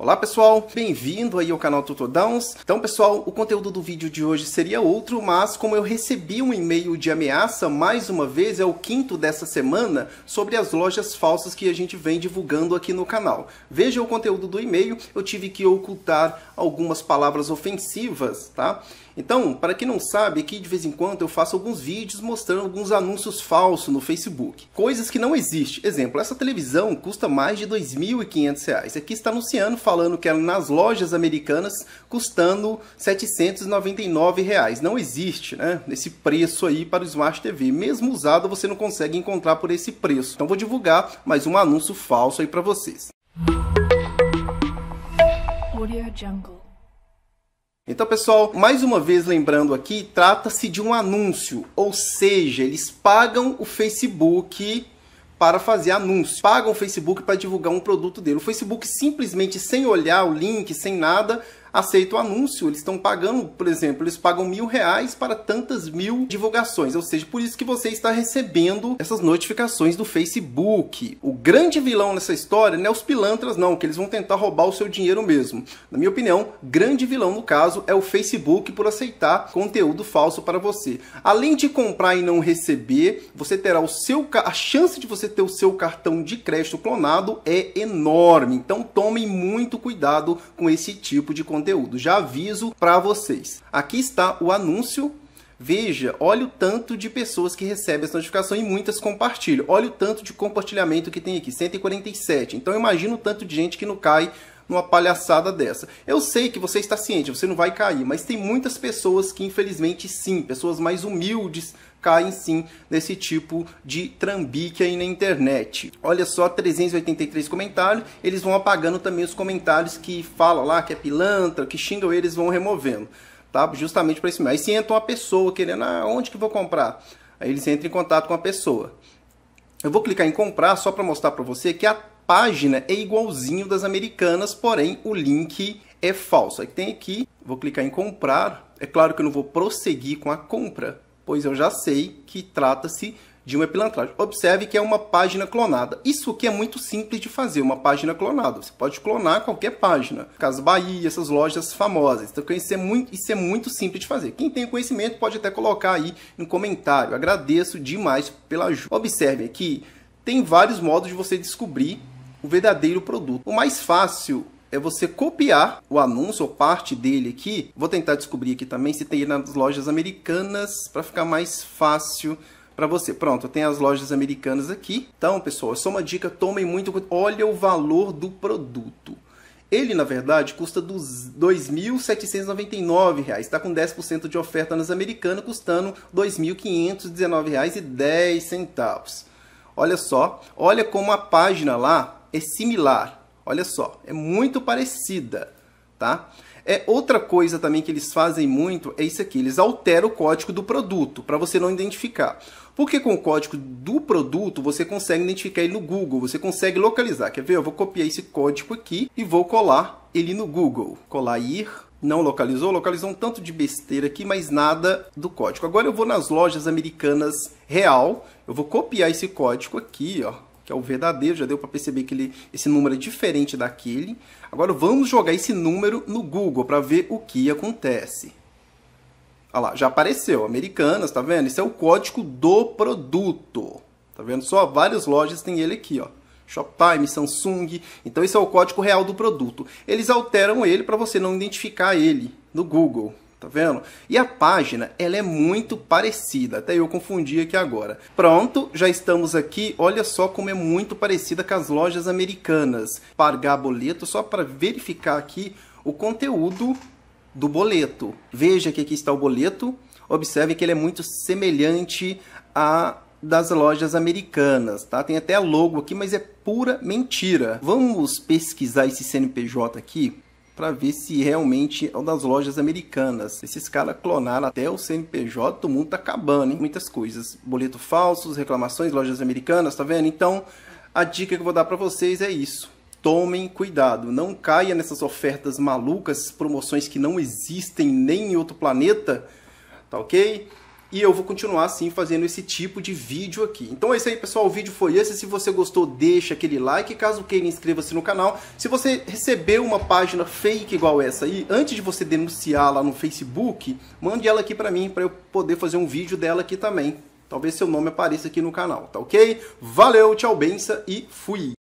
Olá pessoal, bem-vindo aí ao canal Tutodowns. Então pessoal, o conteúdo do vídeo de hoje seria outro, mas como eu recebi um e-mail de ameaça, mais uma vez, é o quinto dessa semana, sobre as lojas falsas que a gente vem divulgando aqui no canal. Veja o conteúdo do e-mail, eu tive que ocultar algumas palavras ofensivas, tá? Então, para quem não sabe, aqui de vez em quando eu faço alguns vídeos mostrando alguns anúncios falsos no Facebook. Coisas que não existem. Exemplo, essa televisão custa mais de R$ 2.500. Aqui está anunciando, falando que ela é nas lojas americanas custando R$ 799. Reais. Não existe, né? Esse preço aí para o Smart TV. Mesmo usado, você não consegue encontrar por esse preço. Então vou divulgar mais um anúncio falso aí para vocês. Audio Jungle. Então, pessoal, mais uma vez lembrando aqui, trata-se de um anúncio, ou seja, eles pagam o Facebook para fazer anúncio. Pagam o Facebook para divulgar um produto dele. O Facebook simplesmente sem olhar o link, sem nada, aceita o anúncio, eles estão pagando, por exemplo, eles pagam mil reais para tantas mil divulgações, ou seja, por isso que você está recebendo essas notificações do Facebook. O grande vilão nessa história não é os pilantras não, que eles vão tentar roubar o seu dinheiro mesmo. Na minha opinião, grande vilão no caso é o Facebook por aceitar conteúdo falso para você. Além de comprar e não receber, você terá o seu a chance de você ter o seu cartão de crédito clonado é enorme. Então tomem muito cuidado com esse tipo de conteúdo conteúdo. Já aviso para vocês. Aqui está o anúncio Veja, olha o tanto de pessoas que recebem essa notificação e muitas compartilham. Olha o tanto de compartilhamento que tem aqui, 147. Então imagina o tanto de gente que não cai numa palhaçada dessa. Eu sei que você está ciente, você não vai cair, mas tem muitas pessoas que infelizmente sim, pessoas mais humildes caem sim nesse tipo de trambique aí na internet. Olha só, 383 comentários, eles vão apagando também os comentários que falam lá que é pilantra, que xingam eles, vão removendo, tá? Justamente para isso mesmo. Aí se entra uma pessoa querendo, ah, onde que vou comprar? Aí eles entram em contato com a pessoa. Eu vou clicar em comprar só para mostrar para você que a página é igualzinho das americanas, porém o link é falso. Aí tem aqui, vou clicar em comprar. É claro que eu não vou prosseguir com a compra, pois eu já sei que trata-se de uma pilantragem. Observe que é uma página clonada. Isso aqui é muito simples de fazer, uma página clonada. Você pode clonar qualquer página. Casa Bahia, essas lojas famosas. Então isso é, muito, isso é muito simples de fazer. Quem tem conhecimento pode até colocar aí no comentário. Agradeço demais pela ajuda. Observe aqui, tem vários modos de você descobrir o verdadeiro produto. O mais fácil é você copiar o anúncio ou parte dele aqui. Vou tentar descobrir aqui também se tem nas lojas americanas para ficar mais fácil para você. Pronto, tem as lojas americanas aqui. Então, pessoal, é só uma dica, tomem muito, cuidado. olha o valor do produto. Ele, na verdade, custa R$ 2.799. Está com 10% de oferta nas americanas, custando R$ 2.519,10. Olha só, olha como a página lá é similar. Olha só, é muito parecida, tá? É outra coisa também que eles fazem muito é isso aqui, eles alteram o código do produto para você não identificar. Porque com o código do produto você consegue identificar ele no Google, você consegue localizar. Quer ver? Eu vou copiar esse código aqui e vou colar ele no Google. Colar ir não localizou, localizou um tanto de besteira aqui, mas nada do código. Agora eu vou nas lojas americanas real, eu vou copiar esse código aqui, ó, que é o verdadeiro, já deu para perceber que ele, esse número é diferente daquele. Agora vamos jogar esse número no Google para ver o que acontece. Olha lá, já apareceu, Americanas, tá vendo? Esse é o código do produto. Tá vendo? Só várias lojas tem ele aqui, ó. Shoptime, Samsung. Então esse é o código real do produto. Eles alteram ele para você não identificar ele no Google tá vendo? E a página, ela é muito parecida, até eu confundi aqui agora. Pronto, já estamos aqui, olha só como é muito parecida com as lojas americanas. Pagar boleto só para verificar aqui o conteúdo do boleto. Veja que aqui está o boleto, observe que ele é muito semelhante a das lojas americanas, tá? Tem até a logo aqui, mas é pura mentira. Vamos pesquisar esse CNPJ aqui para ver se realmente é o das lojas americanas. Esses caras clonaram até o CNPJ, todo mundo tá acabando, hein? Muitas coisas. Boleto falsos, reclamações, lojas americanas, tá vendo? Então, a dica que eu vou dar para vocês é isso. Tomem cuidado, não caia nessas ofertas malucas, promoções que não existem nem em outro planeta, tá ok? e eu vou continuar assim fazendo esse tipo de vídeo aqui. Então é isso aí, pessoal. O vídeo foi esse. Se você gostou, deixa aquele like. Caso queira, inscreva-se no canal. Se você recebeu uma página fake igual essa aí, antes de você denunciar lá no Facebook, mande ela aqui para mim para eu poder fazer um vídeo dela aqui também. Talvez seu nome apareça aqui no canal, tá ok? Valeu, tchau, benção e fui!